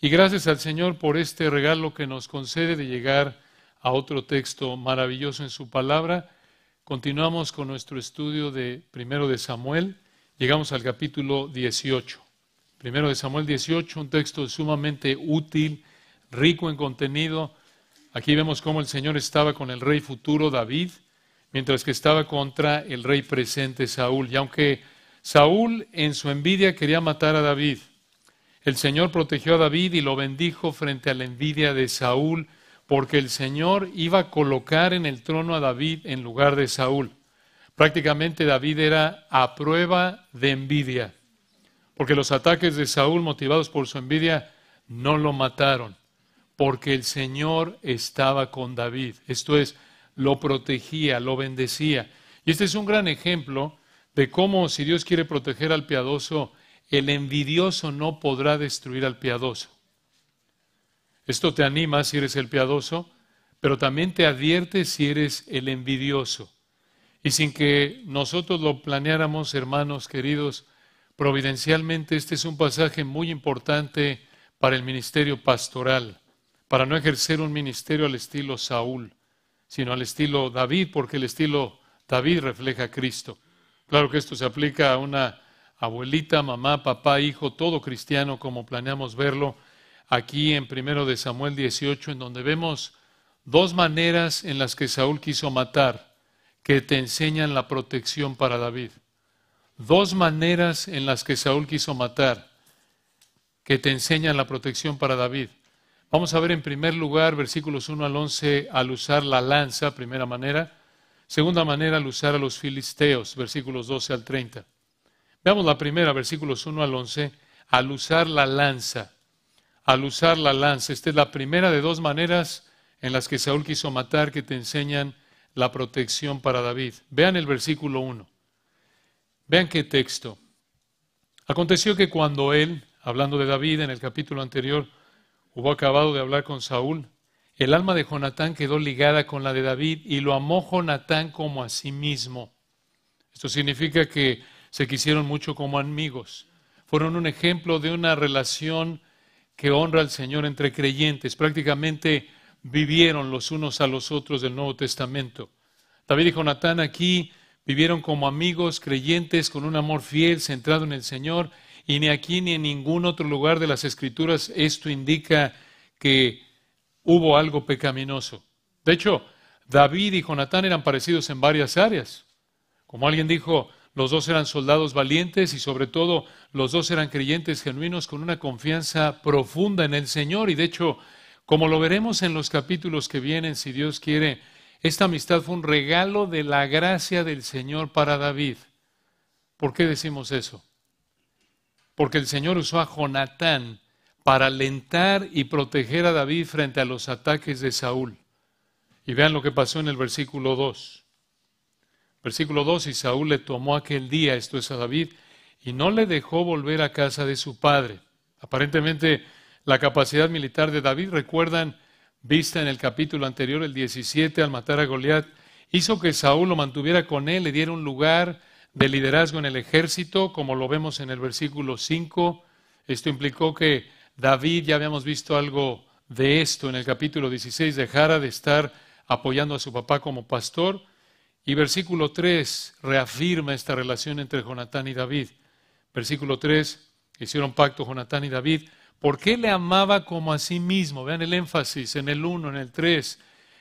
Y gracias al Señor por este regalo que nos concede de llegar a otro texto maravilloso en su palabra. Continuamos con nuestro estudio de primero de Samuel. Llegamos al capítulo 18. Primero de Samuel 18, un texto sumamente útil, rico en contenido. Aquí vemos cómo el Señor estaba con el rey futuro David, mientras que estaba contra el rey presente Saúl. Y aunque Saúl en su envidia quería matar a David, el Señor protegió a David y lo bendijo frente a la envidia de Saúl, porque el Señor iba a colocar en el trono a David en lugar de Saúl. Prácticamente David era a prueba de envidia, porque los ataques de Saúl motivados por su envidia no lo mataron, porque el Señor estaba con David. Esto es, lo protegía, lo bendecía. Y este es un gran ejemplo de cómo si Dios quiere proteger al piadoso, el envidioso no podrá destruir al piadoso. Esto te anima si eres el piadoso, pero también te advierte si eres el envidioso. Y sin que nosotros lo planeáramos, hermanos queridos, providencialmente este es un pasaje muy importante para el ministerio pastoral, para no ejercer un ministerio al estilo Saúl, sino al estilo David, porque el estilo David refleja a Cristo. Claro que esto se aplica a una abuelita, mamá, papá, hijo, todo cristiano, como planeamos verlo aquí en 1 de Samuel 18, en donde vemos dos maneras en las que Saúl quiso matar, que te enseñan la protección para David. Dos maneras en las que Saúl quiso matar, que te enseñan la protección para David. Vamos a ver en primer lugar versículos 1 al 11 al usar la lanza, primera manera. Segunda manera al usar a los filisteos, versículos 12 al 30. Veamos la primera, versículos 1 al 11, al usar la lanza, al usar la lanza. Esta es la primera de dos maneras en las que Saúl quiso matar que te enseñan la protección para David. Vean el versículo 1. Vean qué texto. Aconteció que cuando él, hablando de David en el capítulo anterior, hubo acabado de hablar con Saúl, el alma de Jonatán quedó ligada con la de David y lo amó Jonatán como a sí mismo. Esto significa que se quisieron mucho como amigos. Fueron un ejemplo de una relación que honra al Señor entre creyentes. Prácticamente vivieron los unos a los otros del Nuevo Testamento. David y Jonatán aquí vivieron como amigos creyentes con un amor fiel centrado en el Señor y ni aquí ni en ningún otro lugar de las Escrituras esto indica que hubo algo pecaminoso. De hecho, David y Jonatán eran parecidos en varias áreas. Como alguien dijo, los dos eran soldados valientes y sobre todo los dos eran creyentes genuinos con una confianza profunda en el Señor. Y de hecho, como lo veremos en los capítulos que vienen, si Dios quiere, esta amistad fue un regalo de la gracia del Señor para David. ¿Por qué decimos eso? Porque el Señor usó a Jonatán para alentar y proteger a David frente a los ataques de Saúl. Y vean lo que pasó en el versículo 2. Versículo 2, y Saúl le tomó aquel día, esto es a David, y no le dejó volver a casa de su padre. Aparentemente la capacidad militar de David, recuerdan, vista en el capítulo anterior, el 17, al matar a Goliat, hizo que Saúl lo mantuviera con él, le diera un lugar de liderazgo en el ejército, como lo vemos en el versículo 5. Esto implicó que David, ya habíamos visto algo de esto en el capítulo 16, dejara de estar apoyando a su papá como pastor y versículo 3 reafirma esta relación entre Jonatán y David. Versículo 3, hicieron pacto Jonatán y David, porque le amaba como a sí mismo. Vean el énfasis en el 1, en el 3.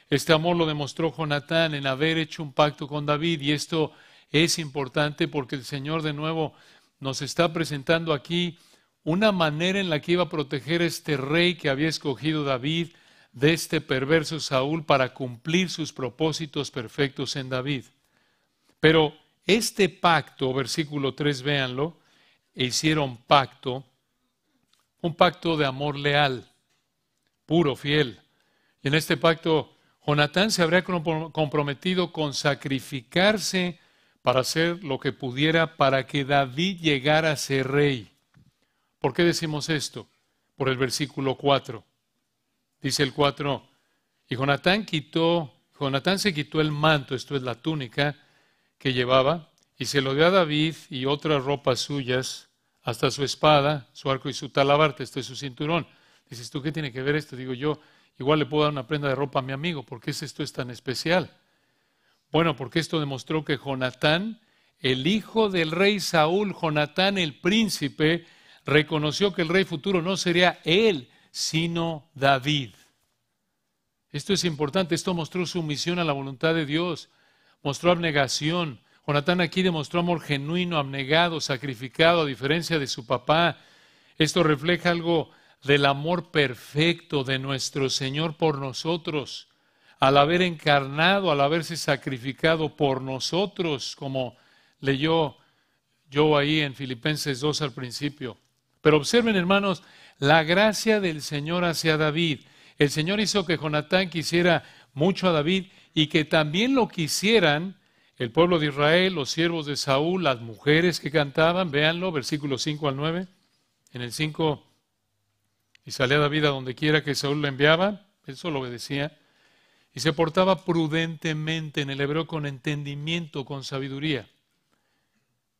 Este amor lo demostró Jonatán en haber hecho un pacto con David y esto es importante porque el Señor de nuevo nos está presentando aquí una manera en la que iba a proteger a este rey que había escogido David, de este perverso Saúl para cumplir sus propósitos perfectos en David. Pero este pacto, versículo 3, véanlo, hicieron pacto, un pacto de amor leal, puro, fiel. Y en este pacto, Jonatán se habría comprometido con sacrificarse para hacer lo que pudiera para que David llegara a ser rey. ¿Por qué decimos esto? Por el versículo 4 Dice el 4, y Jonatán quitó, Jonatán se quitó el manto, esto es la túnica que llevaba, y se lo dio a David y otras ropas suyas, hasta su espada, su arco y su talabarte, esto es su cinturón. Dices, ¿tú qué tiene que ver esto? Digo yo, igual le puedo dar una prenda de ropa a mi amigo, ¿por qué esto es tan especial? Bueno, porque esto demostró que Jonatán, el hijo del rey Saúl, Jonatán el príncipe, reconoció que el rey futuro no sería él, sino David. Esto es importante, esto mostró sumisión a la voluntad de Dios, mostró abnegación. Jonathan aquí demostró amor genuino, abnegado, sacrificado, a diferencia de su papá. Esto refleja algo del amor perfecto de nuestro Señor por nosotros, al haber encarnado, al haberse sacrificado por nosotros, como leyó yo ahí en Filipenses 2 al principio. Pero observen, hermanos, la gracia del Señor hacia David. El Señor hizo que Jonatán quisiera mucho a David y que también lo quisieran el pueblo de Israel, los siervos de Saúl, las mujeres que cantaban, véanlo, versículos 5 al 9. En el 5, y salía David a donde quiera que Saúl le enviaba, eso lo obedecía, y se portaba prudentemente en el hebreo con entendimiento, con sabiduría.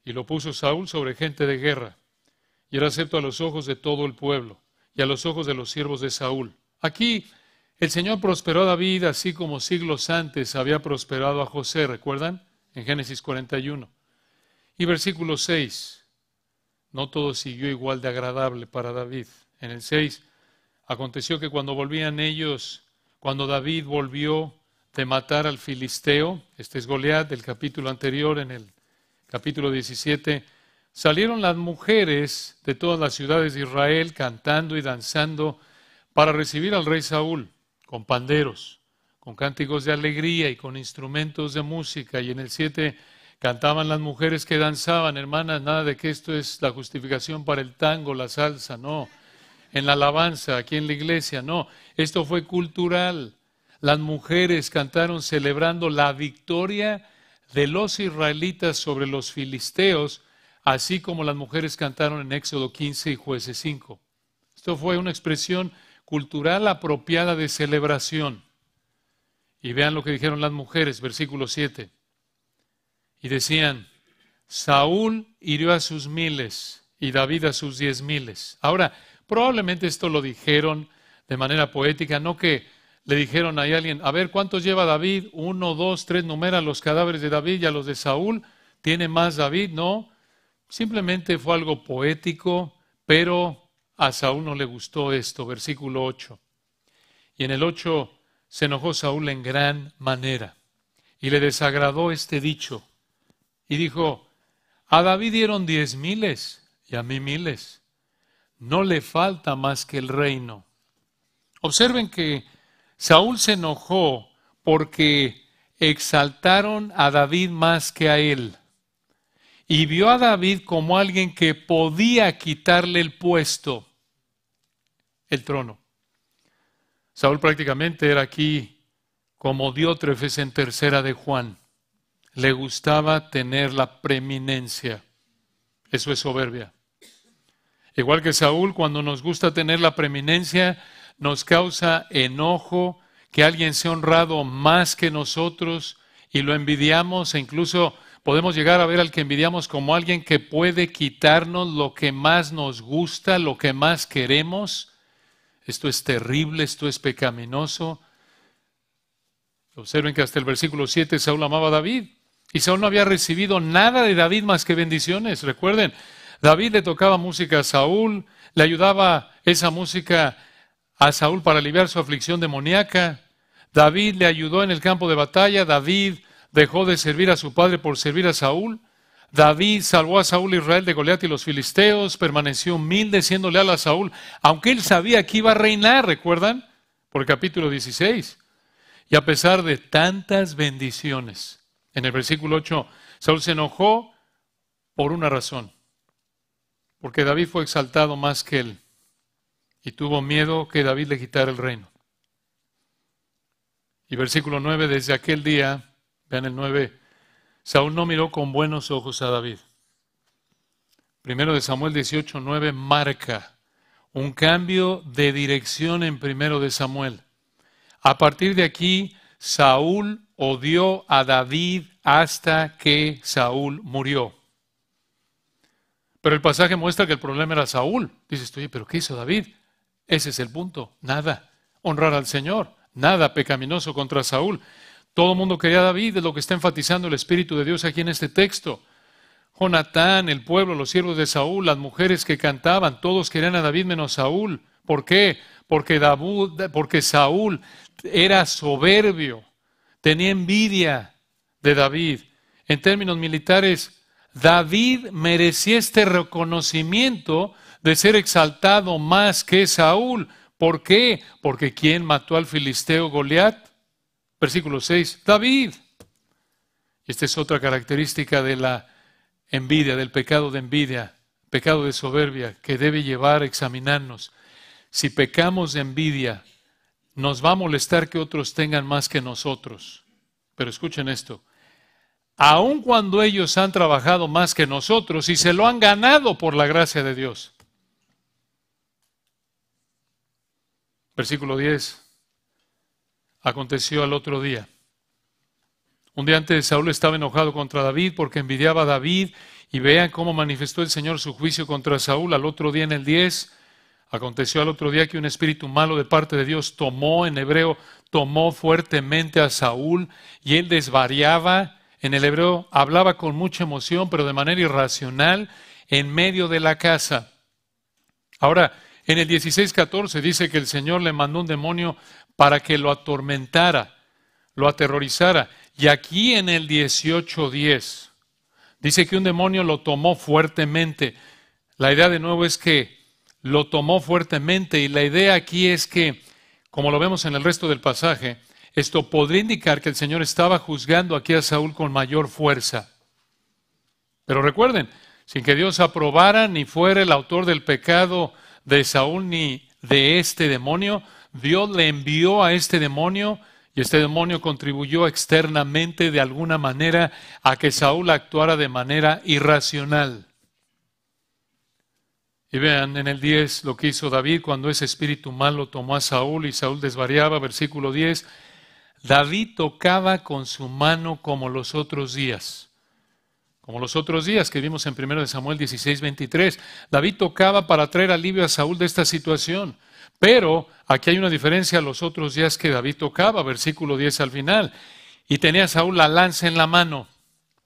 Y lo puso Saúl sobre gente de guerra y era acepto a los ojos de todo el pueblo y a los ojos de los siervos de Saúl. Aquí el Señor prosperó a David así como siglos antes había prosperado a José, ¿recuerdan? En Génesis 41. Y versículo 6, no todo siguió igual de agradable para David. En el 6, aconteció que cuando volvían ellos, cuando David volvió de matar al filisteo, este es Goliat del capítulo anterior, en el capítulo 17, salieron las mujeres de todas las ciudades de Israel cantando y danzando para recibir al rey Saúl, con panderos, con cánticos de alegría y con instrumentos de música. Y en el 7 cantaban las mujeres que danzaban, hermanas, nada de que esto es la justificación para el tango, la salsa, no. En la alabanza, aquí en la iglesia, no. Esto fue cultural. Las mujeres cantaron celebrando la victoria de los israelitas sobre los filisteos así como las mujeres cantaron en Éxodo 15 y Jueces 5. Esto fue una expresión cultural apropiada de celebración. Y vean lo que dijeron las mujeres, versículo 7. Y decían, Saúl hirió a sus miles y David a sus diez miles. Ahora, probablemente esto lo dijeron de manera poética, no que le dijeron a alguien, a ver, ¿cuántos lleva David? Uno, dos, tres, numera los cadáveres de David y a los de Saúl. ¿Tiene más David? No. Simplemente fue algo poético, pero a Saúl no le gustó esto, versículo 8. Y en el 8 se enojó Saúl en gran manera y le desagradó este dicho. Y dijo, a David dieron diez miles y a mí miles. No le falta más que el reino. Observen que Saúl se enojó porque exaltaron a David más que a él y vio a David como alguien que podía quitarle el puesto, el trono. Saúl prácticamente era aquí como Diótrefes en tercera de Juan. Le gustaba tener la preeminencia. Eso es soberbia. Igual que Saúl, cuando nos gusta tener la preeminencia, nos causa enojo que alguien sea honrado más que nosotros y lo envidiamos e incluso Podemos llegar a ver al que envidiamos como alguien que puede quitarnos lo que más nos gusta, lo que más queremos. Esto es terrible, esto es pecaminoso. Observen que hasta el versículo 7 Saúl amaba a David y Saúl no había recibido nada de David más que bendiciones. Recuerden, David le tocaba música a Saúl, le ayudaba esa música a Saúl para aliviar su aflicción demoníaca. David le ayudó en el campo de batalla, David dejó de servir a su padre por servir a Saúl. David salvó a Saúl, Israel de Goliat y los filisteos, permaneció humilde siendo leal a Saúl, aunque él sabía que iba a reinar, ¿recuerdan? Por el capítulo 16. Y a pesar de tantas bendiciones, en el versículo 8, Saúl se enojó por una razón, porque David fue exaltado más que él y tuvo miedo que David le quitara el reino. Y versículo 9, desde aquel día en el 9. Saúl no miró con buenos ojos a David. Primero de Samuel 18, 9 marca un cambio de dirección en primero de Samuel. A partir de aquí, Saúl odió a David hasta que Saúl murió. Pero el pasaje muestra que el problema era Saúl. Dices, oye, pero ¿qué hizo David? Ese es el punto. Nada. Honrar al Señor. Nada pecaminoso contra Saúl. Todo el mundo quería a David, es lo que está enfatizando el Espíritu de Dios aquí en este texto. Jonatán, el pueblo, los siervos de Saúl, las mujeres que cantaban, todos querían a David menos Saúl. ¿Por qué? Porque, David, porque Saúl era soberbio, tenía envidia de David. En términos militares, David merecía este reconocimiento de ser exaltado más que Saúl. ¿Por qué? Porque ¿quién mató al filisteo Goliat? Versículo 6, David. Esta es otra característica de la envidia, del pecado de envidia, pecado de soberbia, que debe llevar a examinarnos. Si pecamos de envidia, nos va a molestar que otros tengan más que nosotros. Pero escuchen esto, aun cuando ellos han trabajado más que nosotros y se lo han ganado por la gracia de Dios. Versículo 10 aconteció al otro día. Un día antes Saúl estaba enojado contra David porque envidiaba a David y vean cómo manifestó el Señor su juicio contra Saúl al otro día en el 10. Aconteció al otro día que un espíritu malo de parte de Dios tomó, en hebreo, tomó fuertemente a Saúl y él desvariaba. En el hebreo hablaba con mucha emoción, pero de manera irracional, en medio de la casa. Ahora, en el 16:14 dice que el Señor le mandó un demonio para que lo atormentara, lo aterrorizara. Y aquí en el 18.10 dice que un demonio lo tomó fuertemente. La idea de nuevo es que lo tomó fuertemente y la idea aquí es que, como lo vemos en el resto del pasaje, esto podría indicar que el Señor estaba juzgando aquí a Saúl con mayor fuerza. Pero recuerden, sin que Dios aprobara ni fuera el autor del pecado de Saúl ni de este demonio, Dios le envió a este demonio y este demonio contribuyó externamente de alguna manera a que Saúl actuara de manera irracional. Y vean en el 10 lo que hizo David cuando ese espíritu malo tomó a Saúl y Saúl desvariaba, versículo 10. David tocaba con su mano como los otros días. Como los otros días que vimos en 1 Samuel 16, 23. David tocaba para traer alivio a Saúl de esta situación. Pero aquí hay una diferencia a los otros días que David tocaba, versículo 10 al final. Y tenía Saúl la lanza en la mano,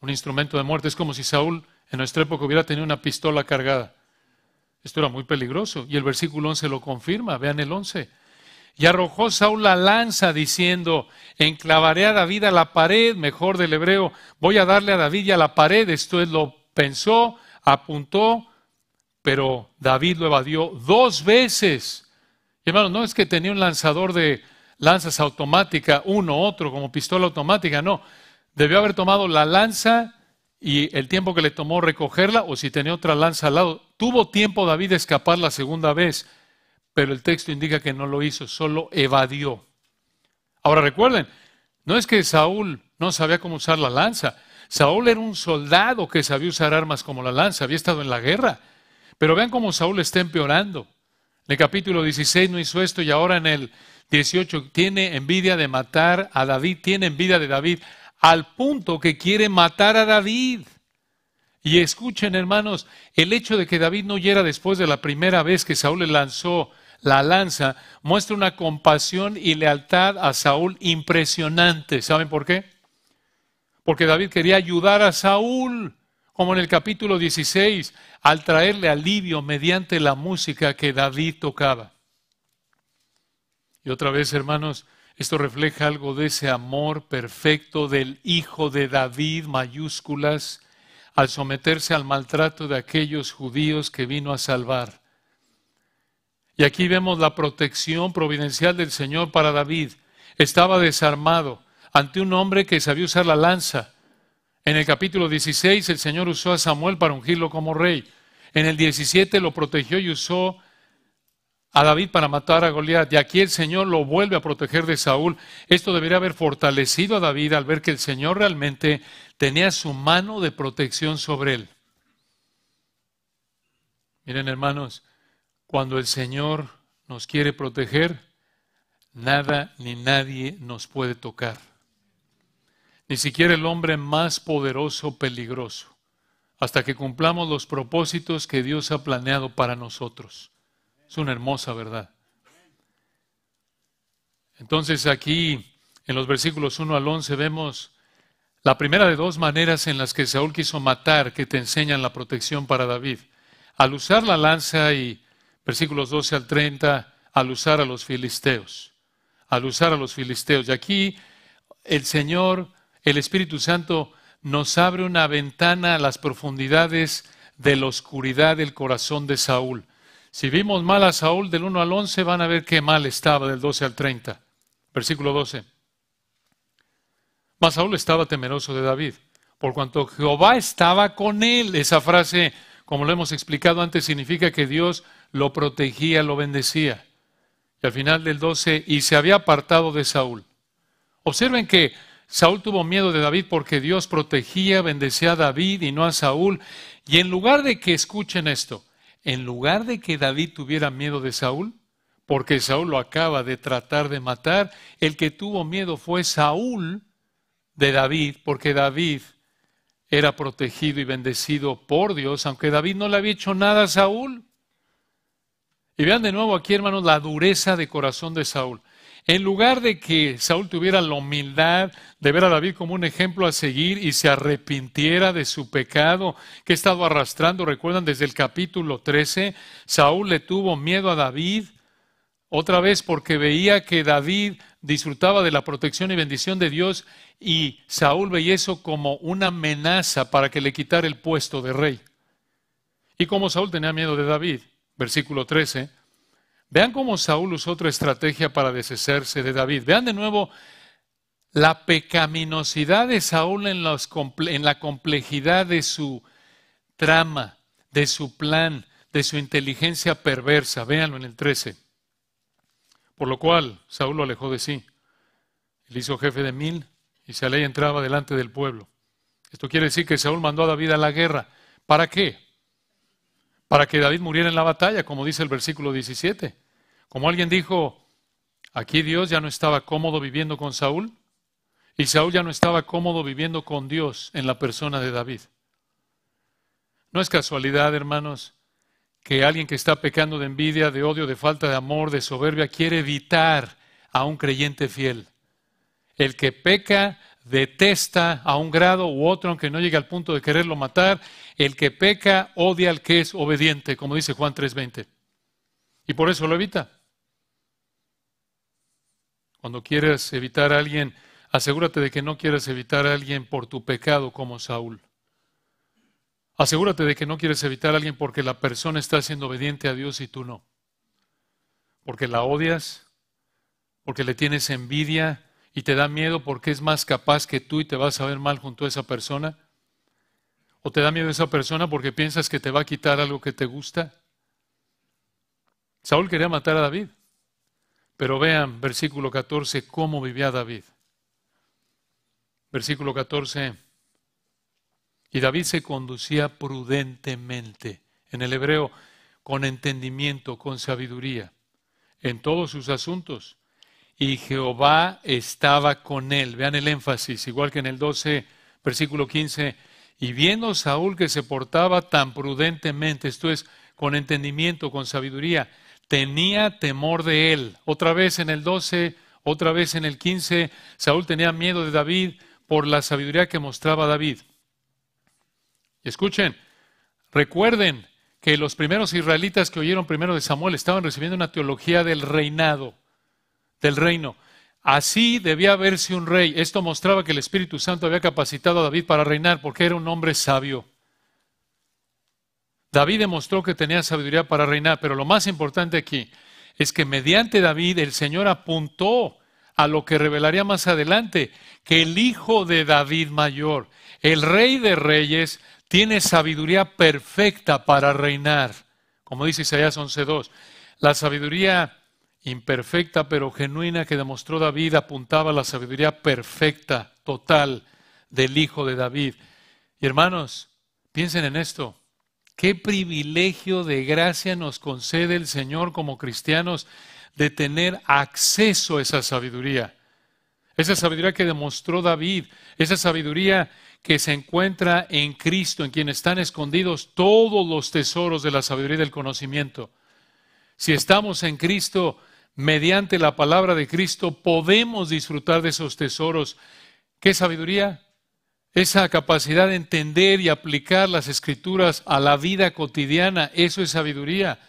un instrumento de muerte. Es como si Saúl en nuestra época hubiera tenido una pistola cargada. Esto era muy peligroso. Y el versículo 11 lo confirma. Vean el 11. Y arrojó Saúl la lanza diciendo, enclavaré a David a la pared, mejor del hebreo, voy a darle a David a la pared. Esto es, lo pensó, apuntó, pero David lo evadió dos veces Hermano, no es que tenía un lanzador de lanzas automática, uno, otro, como pistola automática, no. Debió haber tomado la lanza y el tiempo que le tomó recogerla, o si tenía otra lanza al lado. Tuvo tiempo David de escapar la segunda vez, pero el texto indica que no lo hizo, solo evadió. Ahora recuerden, no es que Saúl no sabía cómo usar la lanza. Saúl era un soldado que sabía usar armas como la lanza, había estado en la guerra. Pero vean cómo Saúl está empeorando. En el capítulo 16 no hizo esto y ahora en el 18 tiene envidia de matar a David, tiene envidia de David al punto que quiere matar a David. Y escuchen hermanos, el hecho de que David no huyera después de la primera vez que Saúl le lanzó la lanza muestra una compasión y lealtad a Saúl impresionante. ¿Saben por qué? Porque David quería ayudar a Saúl como en el capítulo 16, al traerle alivio mediante la música que David tocaba. Y otra vez, hermanos, esto refleja algo de ese amor perfecto del hijo de David, mayúsculas, al someterse al maltrato de aquellos judíos que vino a salvar. Y aquí vemos la protección providencial del Señor para David. Estaba desarmado ante un hombre que sabía usar la lanza en el capítulo 16 el Señor usó a Samuel para ungirlo como rey. En el 17 lo protegió y usó a David para matar a Goliat. Y aquí el Señor lo vuelve a proteger de Saúl. Esto debería haber fortalecido a David al ver que el Señor realmente tenía su mano de protección sobre él. Miren hermanos, cuando el Señor nos quiere proteger, nada ni nadie nos puede tocar ni siquiera el hombre más poderoso peligroso, hasta que cumplamos los propósitos que Dios ha planeado para nosotros. Es una hermosa verdad. Entonces aquí en los versículos 1 al 11 vemos la primera de dos maneras en las que Saúl quiso matar que te enseñan la protección para David. Al usar la lanza y versículos 12 al 30, al usar a los filisteos. Al usar a los filisteos. Y aquí el Señor el Espíritu Santo nos abre una ventana a las profundidades de la oscuridad del corazón de Saúl. Si vimos mal a Saúl del 1 al 11, van a ver qué mal estaba del 12 al 30. Versículo 12. Mas Saúl estaba temeroso de David, por cuanto Jehová estaba con él. Esa frase, como lo hemos explicado antes, significa que Dios lo protegía, lo bendecía. Y al final del 12, y se había apartado de Saúl. Observen que Saúl tuvo miedo de David porque Dios protegía, bendecía a David y no a Saúl. Y en lugar de que escuchen esto, en lugar de que David tuviera miedo de Saúl, porque Saúl lo acaba de tratar de matar, el que tuvo miedo fue Saúl de David, porque David era protegido y bendecido por Dios, aunque David no le había hecho nada a Saúl. Y vean de nuevo aquí, hermanos, la dureza de corazón de Saúl. En lugar de que Saúl tuviera la humildad de ver a David como un ejemplo a seguir y se arrepintiera de su pecado que he estado arrastrando, recuerdan desde el capítulo 13, Saúl le tuvo miedo a David otra vez porque veía que David disfrutaba de la protección y bendición de Dios y Saúl veía eso como una amenaza para que le quitara el puesto de rey. Y como Saúl tenía miedo de David, versículo 13, Vean cómo Saúl usó otra estrategia para deshacerse de David. Vean de nuevo la pecaminosidad de Saúl en, la complejidad de su trama, de su plan, de su inteligencia perversa. Véanlo en el 13. Por lo cual Saúl lo alejó de sí. Le hizo jefe de mil y ley entraba delante del pueblo. Esto quiere decir que Saúl mandó a David a la guerra. ¿Para qué? para que David muriera en la batalla, como dice el versículo 17. Como alguien dijo, aquí Dios ya no estaba cómodo viviendo con Saúl y Saúl ya no estaba cómodo viviendo con Dios en la persona de David. No es casualidad, hermanos, que alguien que está pecando de envidia, de odio, de falta de amor, de soberbia, quiere evitar a un creyente fiel. El que peca detesta a un grado u otro, aunque no llegue al punto de quererlo matar. El que peca odia al que es obediente, como dice Juan 3:20. Y por eso lo evita. Cuando quieres evitar a alguien, asegúrate de que no quieras evitar a alguien por tu pecado como Saúl. Asegúrate de que no quieres evitar a alguien porque la persona está siendo obediente a Dios y tú no. Porque la odias, porque le tienes envidia, y te da miedo porque es más capaz que tú y te vas a ver mal junto a esa persona? ¿O te da miedo esa persona porque piensas que te va a quitar algo que te gusta? Saúl quería matar a David, pero vean versículo 14 cómo vivía David. Versículo 14. Y David se conducía prudentemente, en el hebreo, con entendimiento, con sabiduría, en todos sus asuntos y Jehová estaba con él. Vean el énfasis, igual que en el 12, versículo 15. Y viendo Saúl que se portaba tan prudentemente, esto es, con entendimiento, con sabiduría, tenía temor de él. Otra vez en el 12, otra vez en el 15, Saúl tenía miedo de David por la sabiduría que mostraba David. Escuchen, recuerden que los primeros israelitas que oyeron primero de Samuel estaban recibiendo una teología del reinado del reino. Así debía verse un rey. Esto mostraba que el Espíritu Santo había capacitado a David para reinar porque era un hombre sabio. David demostró que tenía sabiduría para reinar, pero lo más importante aquí es que mediante David el Señor apuntó a lo que revelaría más adelante, que el hijo de David mayor, el rey de reyes, tiene sabiduría perfecta para reinar, como dice Isaías 11.2. La sabiduría imperfecta pero genuina que demostró David apuntaba a la sabiduría perfecta, total del Hijo de David. Y hermanos, piensen en esto. Qué privilegio de gracia nos concede el Señor como cristianos de tener acceso a esa sabiduría. Esa sabiduría que demostró David, esa sabiduría que se encuentra en Cristo, en quien están escondidos todos los tesoros de la sabiduría y del conocimiento. Si estamos en Cristo, mediante la palabra de Cristo podemos disfrutar de esos tesoros. ¿Qué sabiduría? Esa capacidad de entender y aplicar las escrituras a la vida cotidiana, eso es sabiduría.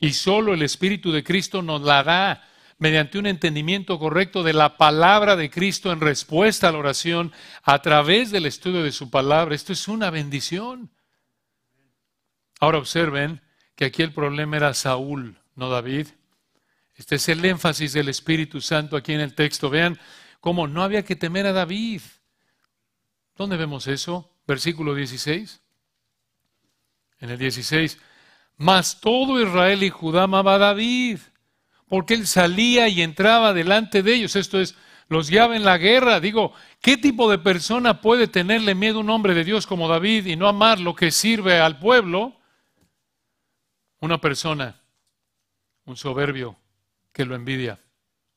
Y solo el Espíritu de Cristo nos la da mediante un entendimiento correcto de la palabra de Cristo en respuesta a la oración a través del estudio de su palabra. Esto es una bendición. Ahora observen que aquí el problema era Saúl, no David. Este es el énfasis del Espíritu Santo aquí en el texto. Vean cómo no había que temer a David. ¿Dónde vemos eso? Versículo 16. En el 16. Mas todo Israel y Judá amaba a David, porque él salía y entraba delante de ellos. Esto es, los guiaba en la guerra. Digo, ¿qué tipo de persona puede tenerle miedo a un hombre de Dios como David y no amar lo que sirve al pueblo? Una persona, un soberbio, que lo envidia,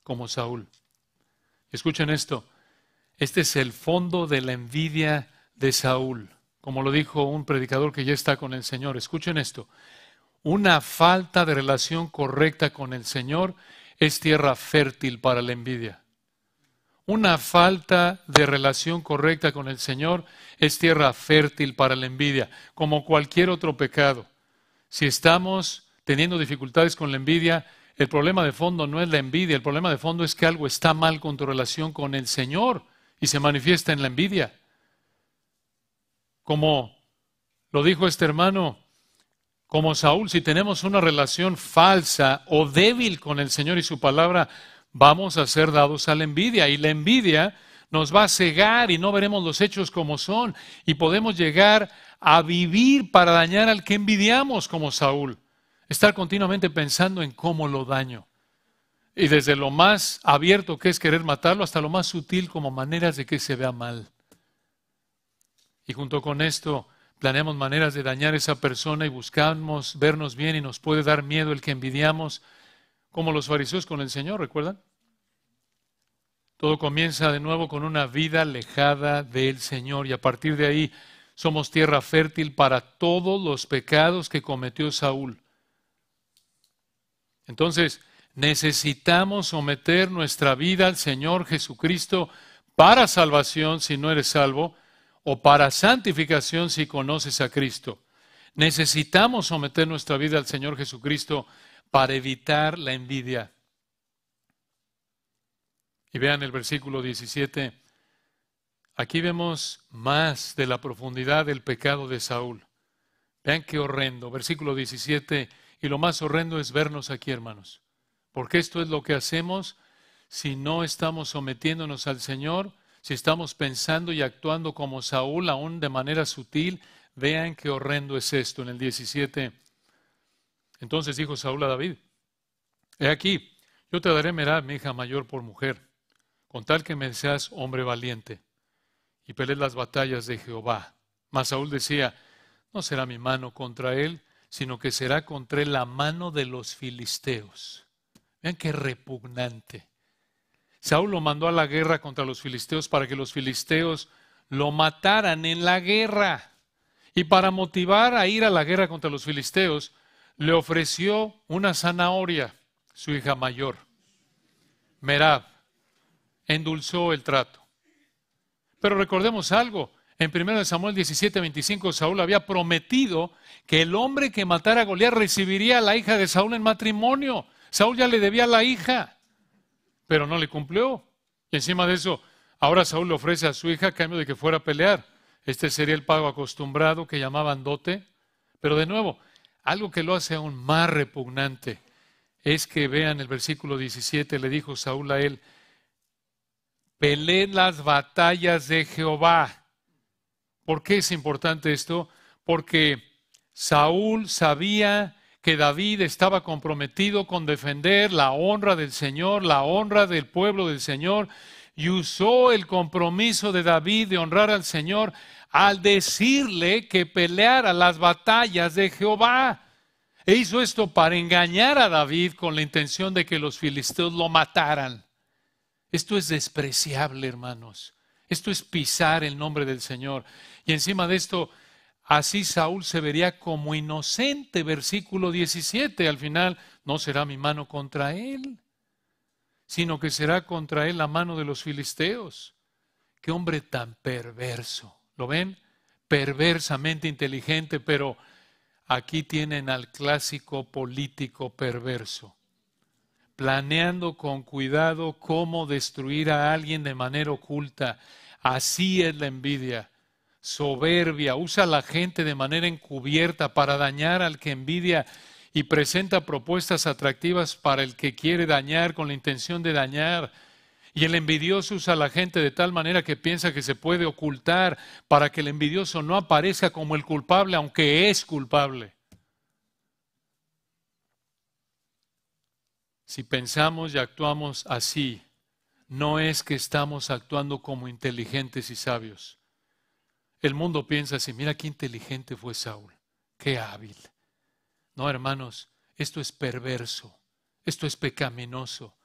como Saúl. Escuchen esto, este es el fondo de la envidia de Saúl, como lo dijo un predicador que ya está con el Señor. Escuchen esto, una falta de relación correcta con el Señor es tierra fértil para la envidia. Una falta de relación correcta con el Señor es tierra fértil para la envidia, como cualquier otro pecado. Si estamos teniendo dificultades con la envidia, el problema de fondo no es la envidia, el problema de fondo es que algo está mal con tu relación con el Señor y se manifiesta en la envidia. Como lo dijo este hermano, como Saúl, si tenemos una relación falsa o débil con el Señor y su palabra, vamos a ser dados a la envidia. Y la envidia nos va a cegar y no veremos los hechos como son. Y podemos llegar a vivir para dañar al que envidiamos como Saúl. Estar continuamente pensando en cómo lo daño. Y desde lo más abierto que es querer matarlo hasta lo más sutil como maneras de que se vea mal. Y junto con esto planeamos maneras de dañar a esa persona y buscamos vernos bien y nos puede dar miedo el que envidiamos, como los fariseos con el Señor, ¿recuerdan? Todo comienza de nuevo con una vida alejada del Señor y a partir de ahí somos tierra fértil para todos los pecados que cometió Saúl. Entonces, necesitamos someter nuestra vida al Señor Jesucristo para salvación si no eres salvo, o para santificación si conoces a Cristo. Necesitamos someter nuestra vida al Señor Jesucristo para evitar la envidia. Y vean el versículo 17. Aquí vemos más de la profundidad del pecado de Saúl. Vean qué horrendo. Versículo 17. Y lo más horrendo es vernos aquí, hermanos. Porque esto es lo que hacemos si no estamos sometiéndonos al Señor, si estamos pensando y actuando como Saúl, aún de manera sutil. Vean qué horrendo es esto en el 17. Entonces dijo Saúl a David, he aquí, yo te daré Merab, mi hija mayor, por mujer, con tal que me seas hombre valiente y pelees las batallas de Jehová. Mas Saúl decía, no será mi mano contra él, sino que será contra la mano de los filisteos. Vean qué repugnante. Saúl lo mandó a la guerra contra los filisteos para que los filisteos lo mataran en la guerra. Y para motivar a ir a la guerra contra los filisteos, le ofreció una zanahoria, su hija mayor, Merab. Endulzó el trato. Pero recordemos algo, en 1 Samuel 17, 25, Saúl había prometido que el hombre que matara a Goliat recibiría a la hija de Saúl en matrimonio. Saúl ya le debía la hija, pero no le cumplió. Y encima de eso, ahora Saúl le ofrece a su hija a cambio de que fuera a pelear. Este sería el pago acostumbrado que llamaban dote. Pero de nuevo, algo que lo hace aún más repugnante es que vean el versículo 17, le dijo Saúl a él, peleen las batallas de Jehová. ¿Por qué es importante esto? Porque Saúl sabía que David estaba comprometido con defender la honra del Señor, la honra del pueblo del Señor, y usó el compromiso de David de honrar al Señor al decirle que peleara las batallas de Jehová. E hizo esto para engañar a David con la intención de que los filisteos lo mataran. Esto es despreciable, hermanos. Esto es pisar el nombre del Señor. Y encima de esto, así Saúl se vería como inocente, versículo 17, al final no será mi mano contra él, sino que será contra él la mano de los filisteos. Qué hombre tan perverso, ¿lo ven? Perversamente inteligente, pero aquí tienen al clásico político perverso planeando con cuidado cómo destruir a alguien de manera oculta. Así es la envidia soberbia, usa a la gente de manera encubierta para dañar al que envidia y presenta propuestas atractivas para el que quiere dañar con la intención de dañar. Y el envidioso usa a la gente de tal manera que piensa que se puede ocultar para que el envidioso no aparezca como el culpable, aunque es culpable. Si pensamos y actuamos así, no es que estamos actuando como inteligentes y sabios. El mundo piensa así, mira qué inteligente fue Saúl, qué hábil. No, hermanos, esto es perverso, esto es pecaminoso.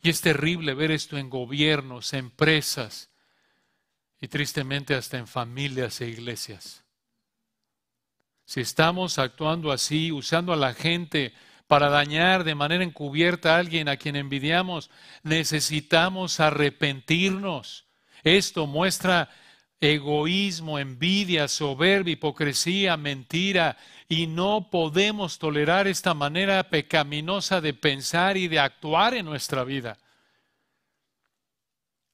Y es terrible ver esto en gobiernos, empresas y tristemente hasta en familias e iglesias. Si estamos actuando así, usando a la gente para dañar de manera encubierta a alguien a quien envidiamos, necesitamos arrepentirnos. Esto muestra egoísmo, envidia, soberbia, hipocresía, mentira, y no podemos tolerar esta manera pecaminosa de pensar y de actuar en nuestra vida.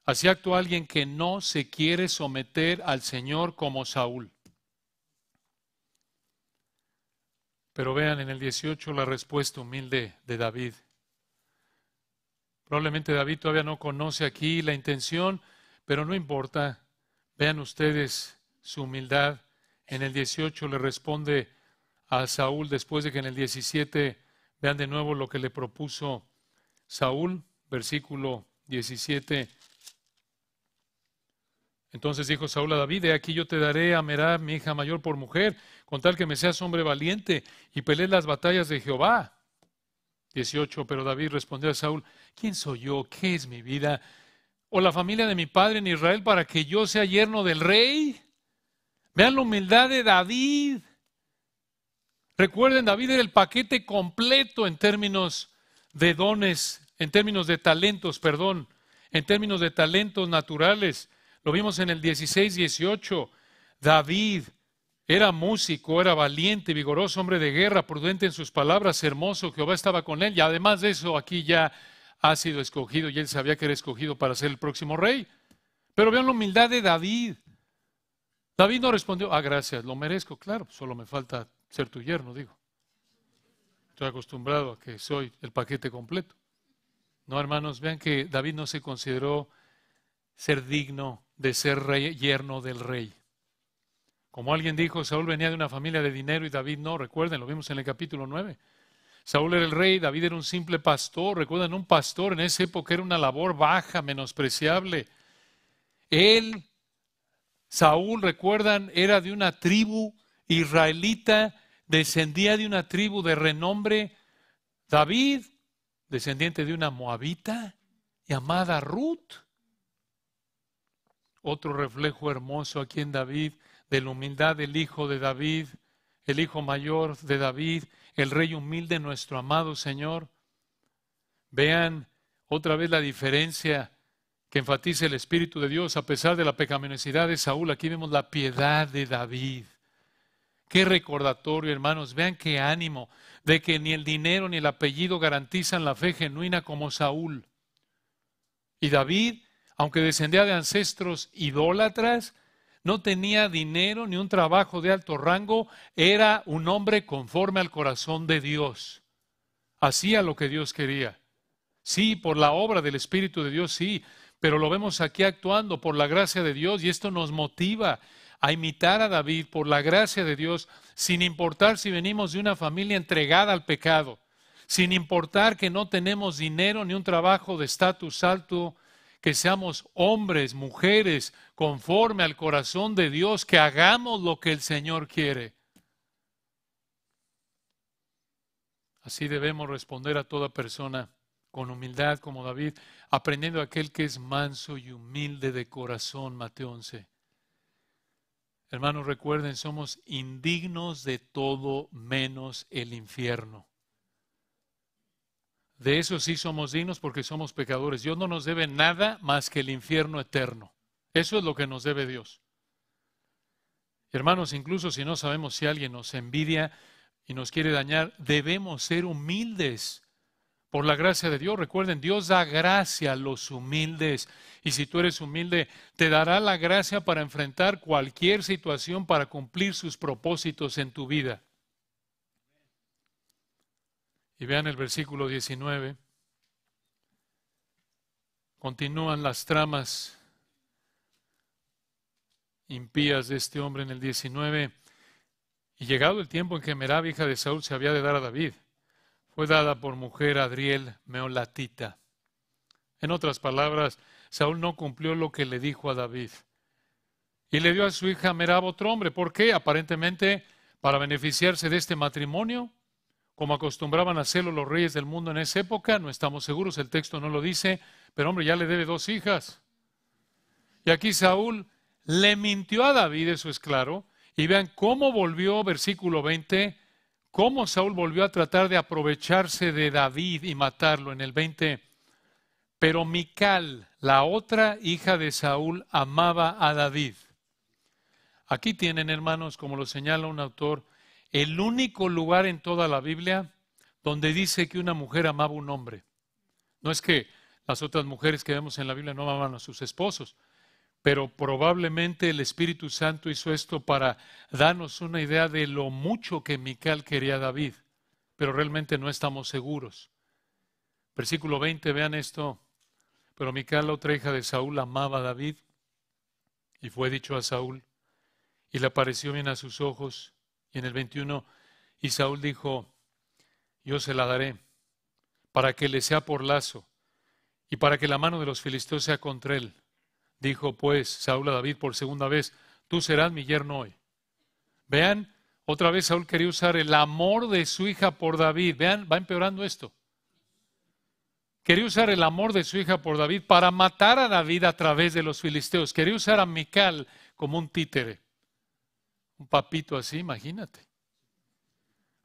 Así actúa alguien que no se quiere someter al Señor como Saúl. Pero vean en el 18 la respuesta humilde de David. Probablemente David todavía no conoce aquí la intención, pero no importa. Vean ustedes su humildad. En el 18 le responde a Saúl después de que en el 17, vean de nuevo lo que le propuso Saúl, versículo 17. Entonces dijo Saúl a David, aquí yo te daré a Merab, mi hija mayor, por mujer, con tal que me seas hombre valiente y pelees las batallas de Jehová. 18, pero David respondió a Saúl, ¿quién soy yo? ¿Qué es mi vida? o la familia de mi padre en Israel para que yo sea yerno del rey. Vean la humildad de David. Recuerden, David era el paquete completo en términos de dones, en términos de talentos, perdón, en términos de talentos naturales. Lo vimos en el 16, 18. David era músico, era valiente, vigoroso, hombre de guerra, prudente en sus palabras, hermoso. Jehová estaba con él. Y además de eso, aquí ya ha sido escogido y él sabía que era escogido para ser el próximo rey. Pero vean la humildad de David. David no respondió, ah, gracias, lo merezco, claro, solo me falta ser tu yerno, digo. Estoy acostumbrado a que soy el paquete completo. No, hermanos, vean que David no se consideró ser digno de ser yerno del rey. Como alguien dijo, Saúl venía de una familia de dinero y David no, recuerden, lo vimos en el capítulo 9. Saúl era el rey, David era un simple pastor. Recuerdan, un pastor en esa época era una labor baja, menospreciable. Él, Saúl, recuerdan, era de una tribu israelita, descendía de una tribu de renombre. David, descendiente de una moabita llamada Ruth. Otro reflejo hermoso aquí en David, de la humildad del hijo de David, el hijo mayor de David, el Rey humilde, nuestro amado Señor. Vean otra vez la diferencia que enfatiza el Espíritu de Dios a pesar de la pecaminosidad de Saúl. Aquí vemos la piedad de David. Qué recordatorio, hermanos. Vean qué ánimo de que ni el dinero ni el apellido garantizan la fe genuina como Saúl. Y David, aunque descendía de ancestros idólatras, no tenía dinero ni un trabajo de alto rango, era un hombre conforme al corazón de Dios. Hacía lo que Dios quería. Sí, por la obra del Espíritu de Dios, sí, pero lo vemos aquí actuando por la gracia de Dios y esto nos motiva a imitar a David por la gracia de Dios, sin importar si venimos de una familia entregada al pecado, sin importar que no tenemos dinero ni un trabajo de estatus alto que seamos hombres, mujeres, conforme al corazón de Dios, que hagamos lo que el Señor quiere. Así debemos responder a toda persona con humildad como David, aprendiendo aquel que es manso y humilde de corazón, Mateo 11. Hermanos, recuerden, somos indignos de todo menos el infierno. De eso sí somos dignos porque somos pecadores. Dios no nos debe nada más que el infierno eterno. Eso es lo que nos debe Dios. Hermanos, incluso si no sabemos si alguien nos envidia y nos quiere dañar, debemos ser humildes por la gracia de Dios. Recuerden, Dios da gracia a los humildes. Y si tú eres humilde, te dará la gracia para enfrentar cualquier situación, para cumplir sus propósitos en tu vida. Y vean el versículo 19. Continúan las tramas impías de este hombre en el 19. Y llegado el tiempo en que Merab, hija de Saúl, se había de dar a David, fue dada por mujer a Adriel Meolatita. En otras palabras, Saúl no cumplió lo que le dijo a David. Y le dio a su hija Merab otro hombre. ¿Por qué? Aparentemente para beneficiarse de este matrimonio como acostumbraban a hacerlo los reyes del mundo en esa época, no estamos seguros, el texto no lo dice, pero hombre, ya le debe dos hijas. Y aquí Saúl le mintió a David, eso es claro, y vean cómo volvió, versículo 20, cómo Saúl volvió a tratar de aprovecharse de David y matarlo en el 20. Pero Mical, la otra hija de Saúl, amaba a David. Aquí tienen, hermanos, como lo señala un autor, el único lugar en toda la Biblia donde dice que una mujer amaba a un hombre. No es que las otras mujeres que vemos en la Biblia no amaban a sus esposos, pero probablemente el Espíritu Santo hizo esto para darnos una idea de lo mucho que Mical quería a David, pero realmente no estamos seguros. Versículo 20, vean esto. Pero Mical, la otra hija de Saúl, amaba a David y fue dicho a Saúl y le apareció bien a sus ojos y en el 21, y Saúl dijo, yo se la daré, para que le sea por lazo, y para que la mano de los filisteos sea contra él. Dijo pues Saúl a David por segunda vez, tú serás mi yerno hoy. Vean, otra vez Saúl quería usar el amor de su hija por David. Vean, va empeorando esto. Quería usar el amor de su hija por David para matar a David a través de los filisteos. Quería usar a Mical como un títere papito así, imagínate.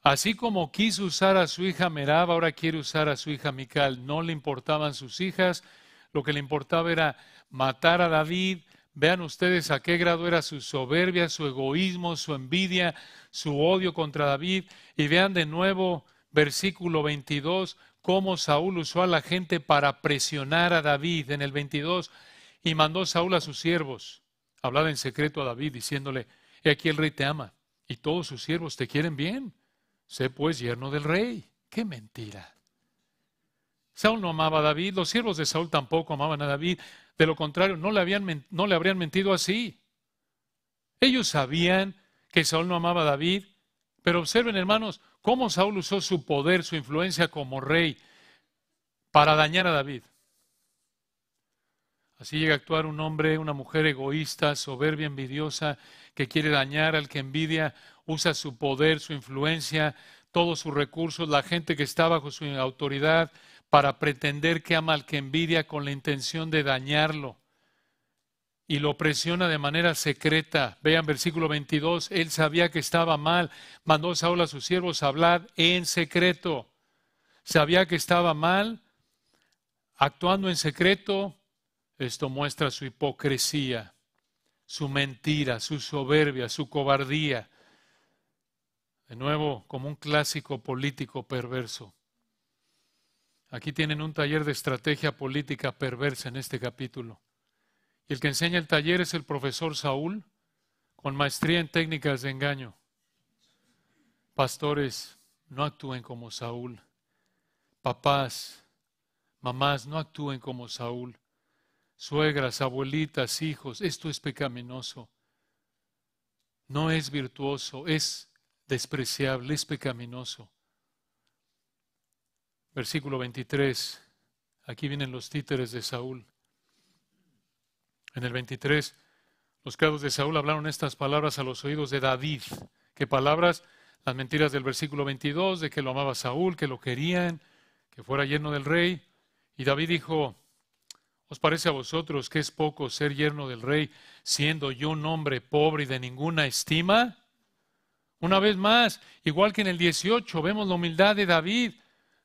Así como quiso usar a su hija Merab, ahora quiere usar a su hija Mical. No le importaban sus hijas, lo que le importaba era matar a David. Vean ustedes a qué grado era su soberbia, su egoísmo, su envidia, su odio contra David. Y vean de nuevo versículo 22, cómo Saúl usó a la gente para presionar a David en el 22. Y mandó Saúl a sus siervos, hablaba en secreto a David, diciéndole, y aquí el rey te ama y todos sus siervos te quieren bien. Sé pues yerno del rey. ¡Qué mentira! Saúl no amaba a David, los siervos de Saúl tampoco amaban a David. De lo contrario, no le, no le habrían mentido así. Ellos sabían que Saúl no amaba a David, pero observen, hermanos, cómo Saúl usó su poder, su influencia como rey para dañar a David. Así llega a actuar un hombre, una mujer egoísta, soberbia, envidiosa, que quiere dañar, al que envidia, usa su poder, su influencia, todos sus recursos, la gente que está bajo su autoridad para pretender que ama al que envidia con la intención de dañarlo. Y lo presiona de manera secreta. Vean versículo 22, él sabía que estaba mal, mandó a Saúl a sus siervos a hablar en secreto. Sabía que estaba mal, actuando en secreto. Esto muestra su hipocresía su mentira, su soberbia, su cobardía. De nuevo, como un clásico político perverso. Aquí tienen un taller de estrategia política perversa en este capítulo. Y el que enseña el taller es el profesor Saúl, con maestría en técnicas de engaño. Pastores, no actúen como Saúl. Papás, mamás, no actúen como Saúl suegras, abuelitas, hijos, esto es pecaminoso. No es virtuoso, es despreciable, es pecaminoso. Versículo 23, aquí vienen los títeres de Saúl. En el 23, los criados de Saúl hablaron estas palabras a los oídos de David. ¿Qué palabras? Las mentiras del versículo 22, de que lo amaba Saúl, que lo querían, que fuera lleno del rey. Y David dijo, ¿Os parece a vosotros que es poco ser yerno del rey, siendo yo un hombre pobre y de ninguna estima? Una vez más, igual que en el 18, vemos la humildad de David.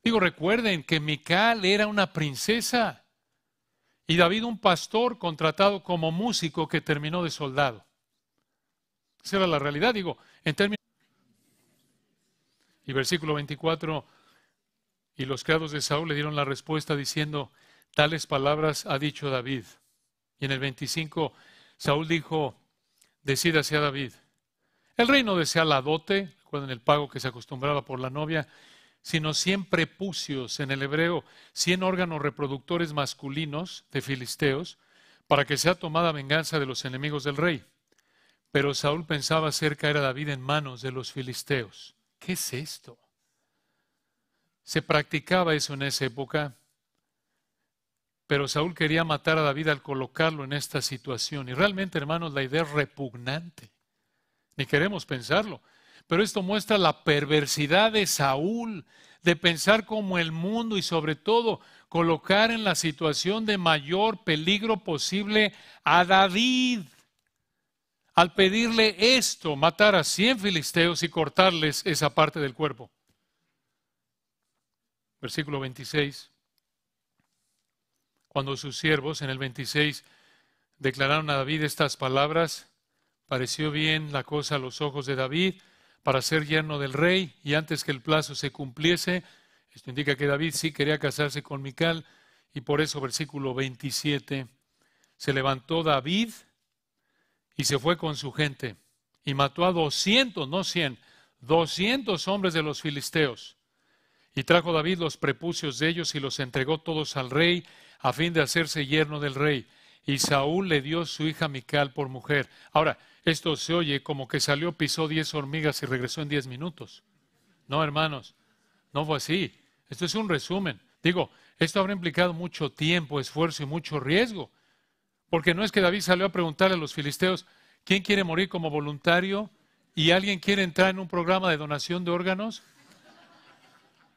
Digo, recuerden que Mical era una princesa y David un pastor contratado como músico que terminó de soldado. Esa era la realidad, digo, en términos... Y versículo 24, y los criados de Saúl le dieron la respuesta diciendo, Tales palabras ha dicho David. Y en el 25, Saúl dijo, decídase a David. El rey no desea la dote, en el pago que se acostumbraba por la novia, sino 100 prepucios en el hebreo, 100 órganos reproductores masculinos de filisteos, para que sea tomada venganza de los enemigos del rey. Pero Saúl pensaba hacer caer a David en manos de los filisteos. ¿Qué es esto? Se practicaba eso en esa época pero Saúl quería matar a David al colocarlo en esta situación. Y realmente, hermanos, la idea es repugnante. Ni queremos pensarlo. Pero esto muestra la perversidad de Saúl, de pensar como el mundo y sobre todo colocar en la situación de mayor peligro posible a David. Al pedirle esto, matar a 100 filisteos y cortarles esa parte del cuerpo. Versículo 26. Cuando sus siervos en el 26 declararon a David estas palabras, pareció bien la cosa a los ojos de David para ser yerno del rey y antes que el plazo se cumpliese, esto indica que David sí quería casarse con Mical y por eso versículo 27, se levantó David y se fue con su gente y mató a 200, no 100, 200 hombres de los filisteos. Y trajo David los prepucios de ellos y los entregó todos al rey a fin de hacerse yerno del rey. Y Saúl le dio su hija Mical por mujer. Ahora, esto se oye como que salió, pisó diez hormigas y regresó en diez minutos. No, hermanos, no fue así. Esto es un resumen. Digo, esto habrá implicado mucho tiempo, esfuerzo y mucho riesgo. Porque no es que David salió a preguntarle a los filisteos, ¿quién quiere morir como voluntario? ¿Y alguien quiere entrar en un programa de donación de órganos?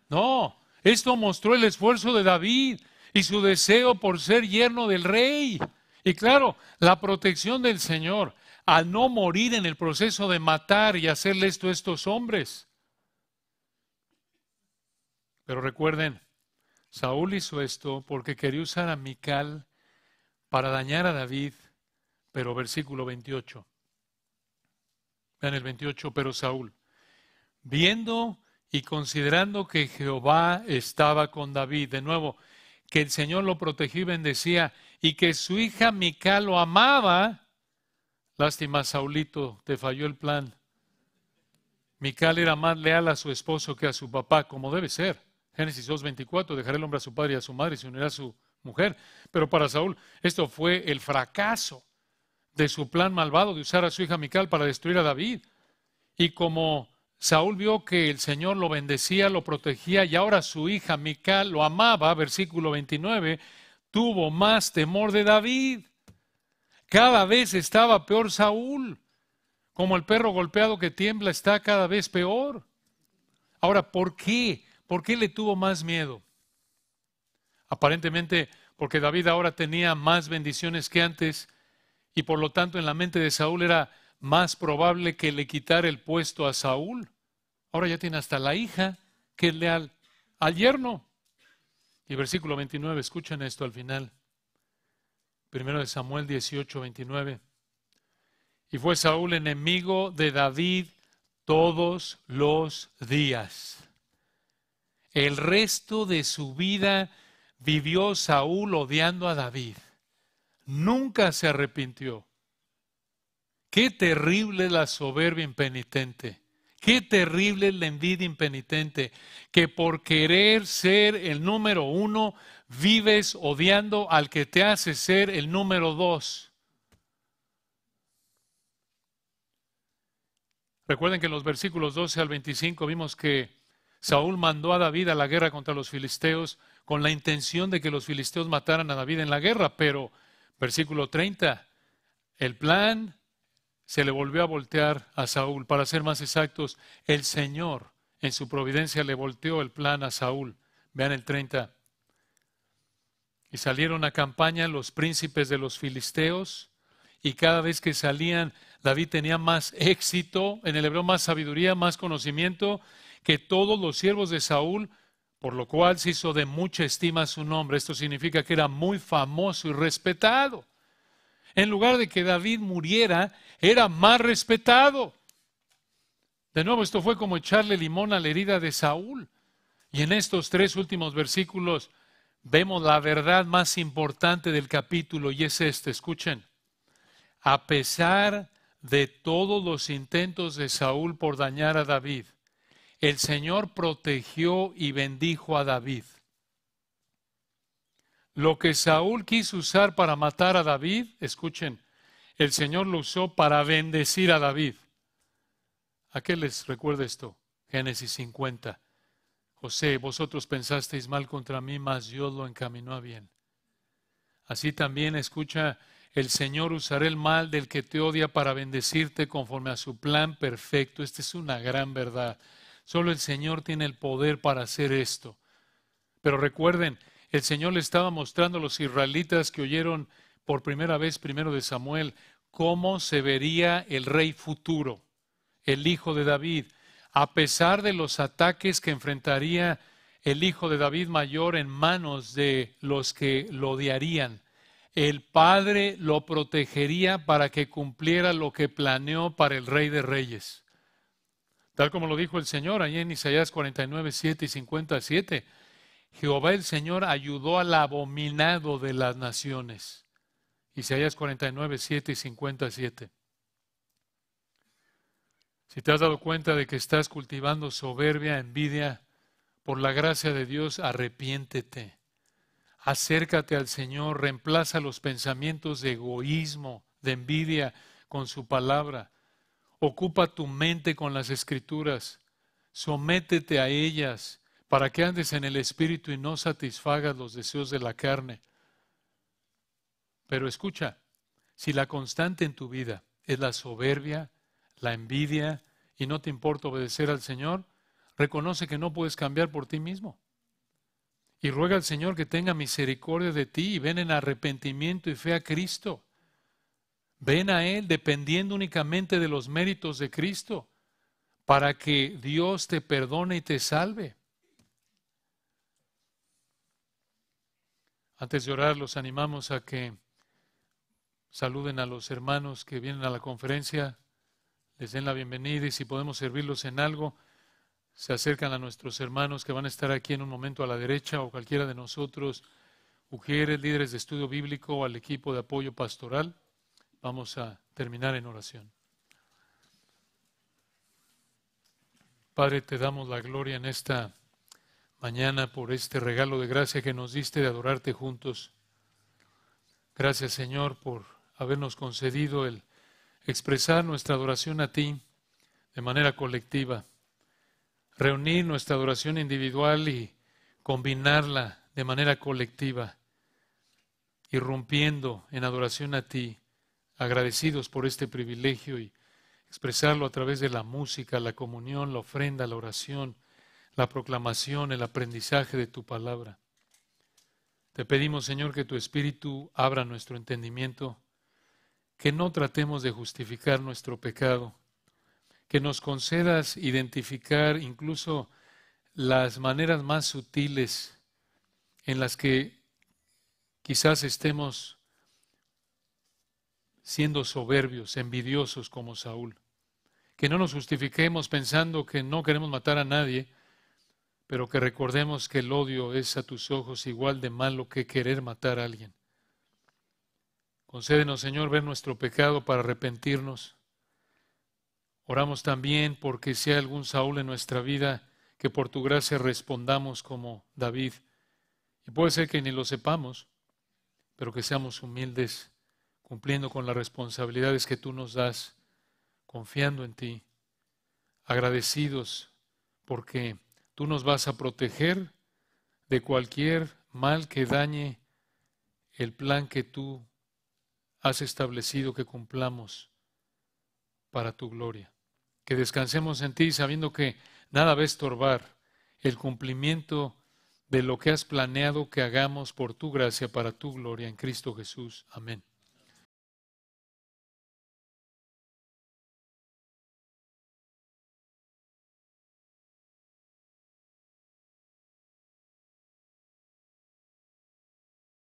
No, esto mostró el esfuerzo de David, y su deseo por ser yerno del rey. Y claro, la protección del Señor a no morir en el proceso de matar y hacerle esto a estos hombres. Pero recuerden, Saúl hizo esto porque quería usar a Mical para dañar a David, pero versículo 28. Vean el 28, pero Saúl, viendo y considerando que Jehová estaba con David, de nuevo, que el Señor lo protegía y bendecía, y que su hija Mical lo amaba, lástima, Saulito, te falló el plan. Mical era más leal a su esposo que a su papá, como debe ser. Génesis 24, dejaré el hombre a su padre y a su madre y se unirá a su mujer. Pero para Saúl esto fue el fracaso de su plan malvado de usar a su hija Mical para destruir a David. Y como Saúl vio que el Señor lo bendecía, lo protegía y ahora su hija Mical lo amaba, versículo 29, tuvo más temor de David. Cada vez estaba peor Saúl, como el perro golpeado que tiembla está cada vez peor. Ahora, ¿por qué? ¿Por qué le tuvo más miedo? Aparentemente porque David ahora tenía más bendiciones que antes y por lo tanto en la mente de Saúl era más probable que le quitara el puesto a Saúl. Ahora ya tiene hasta la hija que es leal al yerno. Y versículo 29, escuchen esto al final. Primero de Samuel 18, 29. Y fue Saúl enemigo de David todos los días. El resto de su vida vivió Saúl odiando a David. Nunca se arrepintió. Qué terrible la soberbia impenitente. Qué terrible la envidia impenitente, que por querer ser el número uno, vives odiando al que te hace ser el número dos. Recuerden que en los versículos 12 al 25 vimos que Saúl mandó a David a la guerra contra los filisteos con la intención de que los filisteos mataran a David en la guerra, pero versículo 30, el plan se le volvió a voltear a Saúl. Para ser más exactos, el Señor en su providencia le volteó el plan a Saúl. Vean el 30. Y salieron a campaña los príncipes de los filisteos, y cada vez que salían, David tenía más éxito, en el hebreo más sabiduría, más conocimiento que todos los siervos de Saúl, por lo cual se hizo de mucha estima su nombre. Esto significa que era muy famoso y respetado en lugar de que David muriera, era más respetado. De nuevo, esto fue como echarle limón a la herida de Saúl. Y en estos tres últimos versículos vemos la verdad más importante del capítulo y es este, escuchen. A pesar de todos los intentos de Saúl por dañar a David, el Señor protegió y bendijo a David. Lo que Saúl quiso usar para matar a David, escuchen, el Señor lo usó para bendecir a David. ¿A qué les recuerda esto? Génesis 50. José, vosotros pensasteis mal contra mí, mas Dios lo encaminó a bien. Así también escucha, el Señor usará el mal del que te odia para bendecirte conforme a su plan perfecto. Esta es una gran verdad. Solo el Señor tiene el poder para hacer esto. Pero recuerden, el Señor le estaba mostrando a los israelitas que oyeron por primera vez, primero de Samuel, cómo se vería el rey futuro, el hijo de David, a pesar de los ataques que enfrentaría el hijo de David mayor en manos de los que lo odiarían. El Padre lo protegería para que cumpliera lo que planeó para el Rey de Reyes. Tal como lo dijo el Señor allí en Isaías 49, 7 y 57. Jehová el Señor ayudó al abominado de las naciones. Isaías 49, 7 y 57. Si te has dado cuenta de que estás cultivando soberbia, envidia, por la gracia de Dios, arrepiéntete. Acércate al Señor, reemplaza los pensamientos de egoísmo, de envidia, con su palabra. Ocupa tu mente con las escrituras, sométete a ellas para que andes en el Espíritu y no satisfagas los deseos de la carne. Pero escucha, si la constante en tu vida es la soberbia, la envidia y no te importa obedecer al Señor, reconoce que no puedes cambiar por ti mismo. Y ruega al Señor que tenga misericordia de ti y ven en arrepentimiento y fe a Cristo. Ven a Él dependiendo únicamente de los méritos de Cristo para que Dios te perdone y te salve. Antes de orar, los animamos a que saluden a los hermanos que vienen a la conferencia, les den la bienvenida y si podemos servirlos en algo, se acercan a nuestros hermanos que van a estar aquí en un momento a la derecha o cualquiera de nosotros, mujeres, líderes de estudio bíblico o al equipo de apoyo pastoral. Vamos a terminar en oración. Padre, te damos la gloria en esta mañana por este regalo de gracia que nos diste de adorarte juntos. Gracias Señor por habernos concedido el expresar nuestra adoración a ti de manera colectiva, reunir nuestra adoración individual y combinarla de manera colectiva, irrumpiendo en adoración a ti, agradecidos por este privilegio y expresarlo a través de la música, la comunión, la ofrenda, la oración la proclamación, el aprendizaje de tu palabra. Te pedimos, Señor, que tu Espíritu abra nuestro entendimiento, que no tratemos de justificar nuestro pecado, que nos concedas identificar incluso las maneras más sutiles en las que quizás estemos siendo soberbios, envidiosos como Saúl. Que no nos justifiquemos pensando que no queremos matar a nadie pero que recordemos que el odio es a tus ojos igual de malo que querer matar a alguien. Concédenos, Señor, ver nuestro pecado para arrepentirnos. Oramos también porque si hay algún Saúl en nuestra vida, que por tu gracia respondamos como David. Y puede ser que ni lo sepamos, pero que seamos humildes, cumpliendo con las responsabilidades que tú nos das, confiando en ti, agradecidos porque Tú nos vas a proteger de cualquier mal que dañe el plan que tú has establecido que cumplamos para tu gloria. Que descansemos en ti sabiendo que nada va a estorbar el cumplimiento de lo que has planeado que hagamos por tu gracia para tu gloria en Cristo Jesús. Amén.